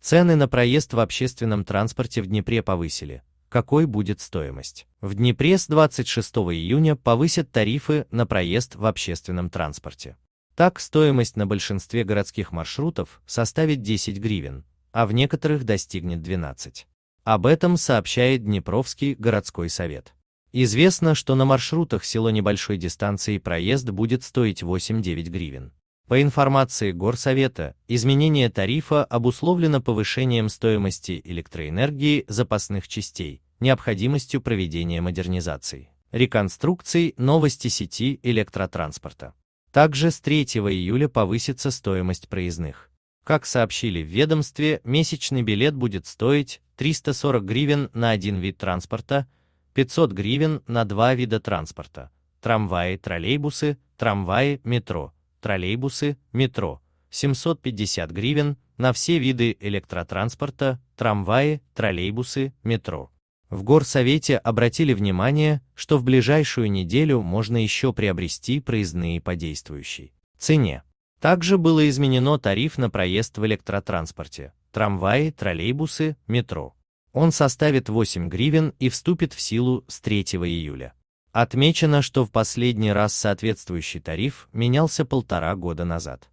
Цены на проезд в общественном транспорте в Днепре повысили. Какой будет стоимость? В Днепре с 26 июня повысят тарифы на проезд в общественном транспорте. Так, стоимость на большинстве городских маршрутов составит 10 гривен, а в некоторых достигнет 12. Об этом сообщает Днепровский городской совет. Известно, что на маршрутах село небольшой дистанции проезд будет стоить 8-9 гривен. По информации Горсовета, изменение тарифа обусловлено повышением стоимости электроэнергии запасных частей, необходимостью проведения модернизации, реконструкции новости сети электротранспорта. Также с 3 июля повысится стоимость проездных. Как сообщили в ведомстве, месячный билет будет стоить 340 гривен на один вид транспорта, 500 гривен на два вида транспорта – трамваи, троллейбусы, трамваи, метро – троллейбусы, метро, 750 гривен на все виды электротранспорта, трамваи, троллейбусы, метро. В Горсовете обратили внимание, что в ближайшую неделю можно еще приобрести проездные по действующей цене. Также было изменено тариф на проезд в электротранспорте, трамваи, троллейбусы, метро. Он составит 8 гривен и вступит в силу с 3 июля. Отмечено, что в последний раз соответствующий тариф менялся полтора года назад.